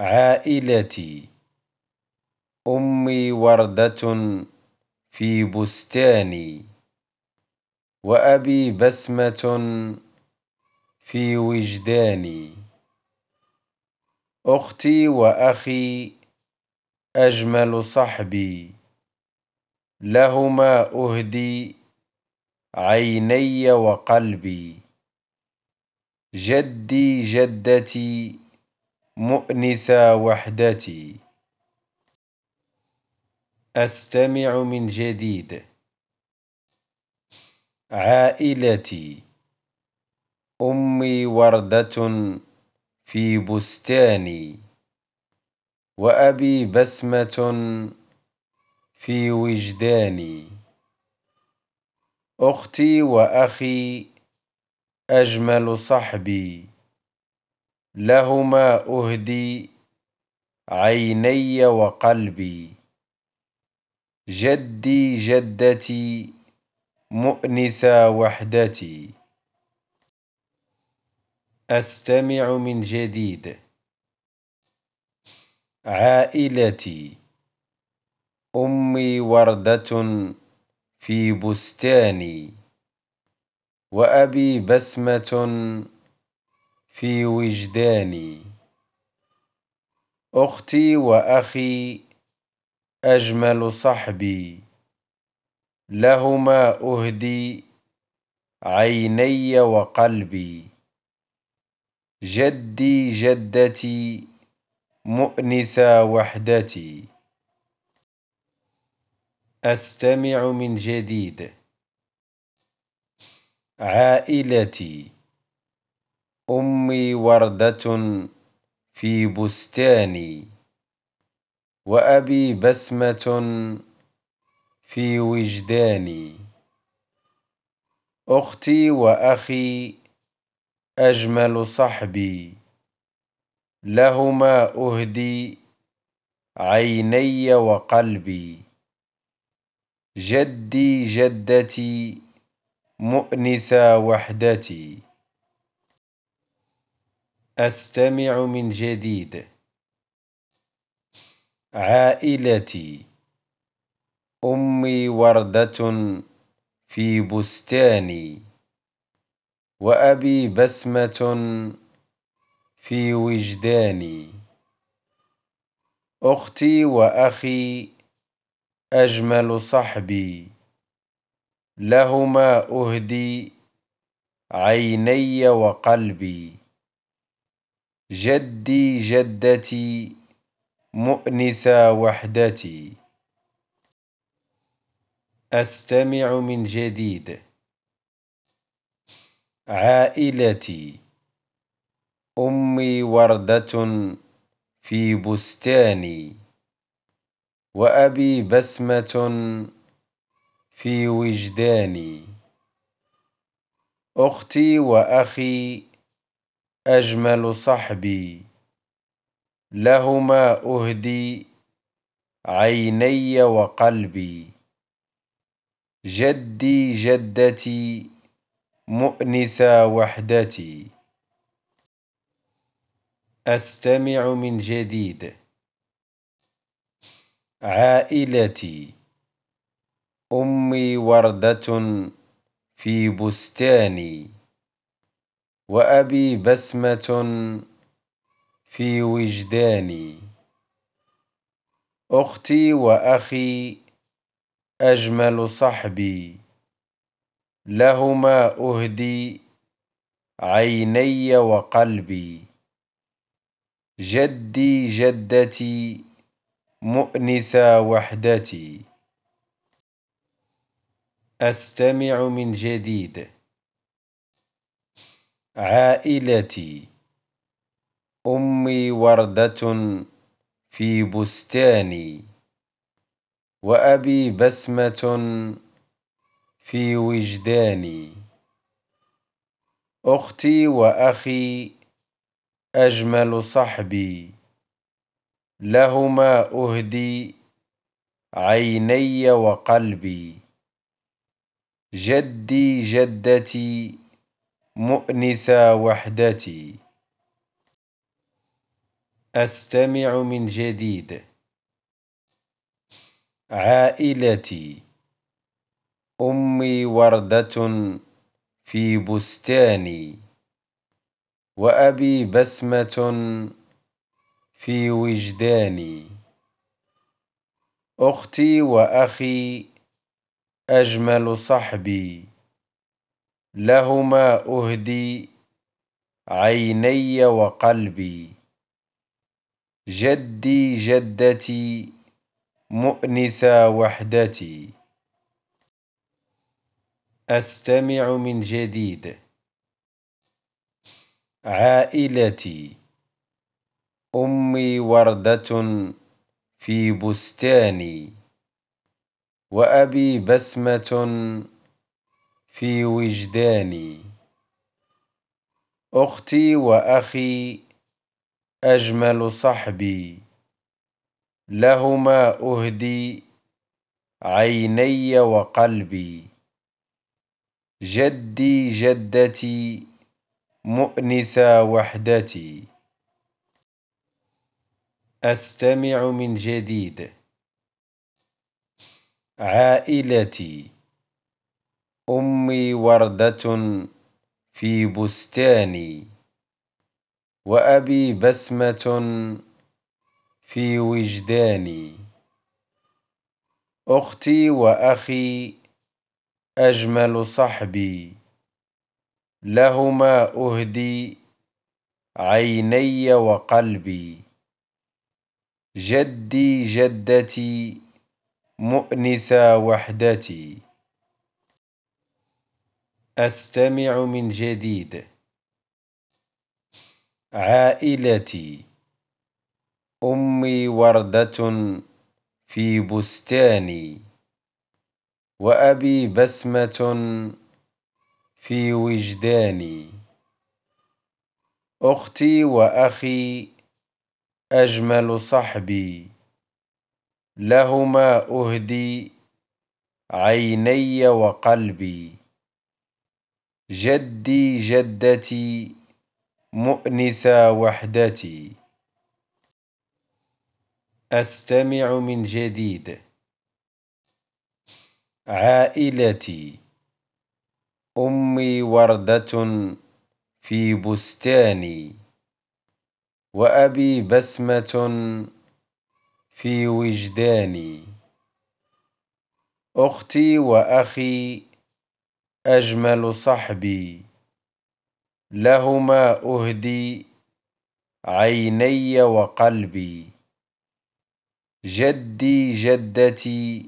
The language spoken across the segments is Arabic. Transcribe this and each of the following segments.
عائلتي امي ورده في بستاني وابي بسمه في وجداني اختي واخي اجمل صحبي لهما اهدي عيني وقلبي جدي جدتي مؤنس وحدتي أستمع من جديد عائلتي أمي وردة في بستاني وأبي بسمة في وجداني أختي وأخي أجمل صحبي لهما أهدي عيني وقلبي جدي جدتي مؤنسة وحدتي أستمع من جديد عائلتي أمي وردة في بستاني وأبي بسمة في وجداني أختي وأخي أجمل صحبي لهما أهدي عيني وقلبي جدي جدتي مؤنسة وحدتي أستمع من جديد عائلتي أمي وردة في بستاني وأبي بسمة في وجداني أختي وأخي أجمل صحبي لهما أهدي عيني وقلبي جدي جدتي مؤنسة وحدتي أستمع من جديد عائلتي أمي وردة في بستاني وأبي بسمة في وجداني أختي وأخي أجمل صحبي لهما أهدي عيني وقلبي جدي جدتي مؤنسة وحدتي أستمع من جديد عائلتي أمي وردة في بستاني وأبي بسمة في وجداني أختي وأخي أجمل صحبي لهما أهدي عيني وقلبي جدي جدتي مؤنسة وحدتي أستمع من جديد عائلتي أمي وردة في بستاني وأبي بسمة في وجداني أختي وأخي أجمل صحبي لهما أهدي عيني وقلبي جدي جدتي مؤنسة وحدتي أستمع من جديد عائلتي امي ورده في بستاني وابي بسمه في وجداني اختي واخي اجمل صحبي لهما اهدي عيني وقلبي جدي جدتي مؤنس وحدتي أستمع من جديد عائلتي أمي وردة في بستاني وأبي بسمة في وجداني أختي وأخي أجمل صحبي لهما أهدي عيني وقلبي جدي جدتي مؤنسة وحدتي أستمع من جديد عائلتي أمي وردة في بستاني وأبي بسمة في وجداني أختي وأخي أجمل صحبي لهما أهدي عيني وقلبي جدي جدتي مؤنسة وحدتي أستمع من جديد عائلتي أمي وردة في بستاني وأبي بسمة في وجداني أختي وأخي أجمل صحبي لهما أهدي عيني وقلبي جدي جدتي مؤنسة وحدتي أستمع من جديد عائلتي أمي وردة في بستاني وأبي بسمة في وجداني أختي وأخي أجمل صحبي لهما أهدي عيني وقلبي جدي جدتي مؤنسة وحدتي أستمع من جديد عائلتي أمي وردة في بستاني وأبي بسمة في وجداني أختي وأخي أجمل صحبي لهما أهدي عيني وقلبي جدي جدتي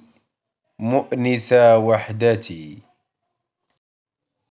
مؤنسة وحدتي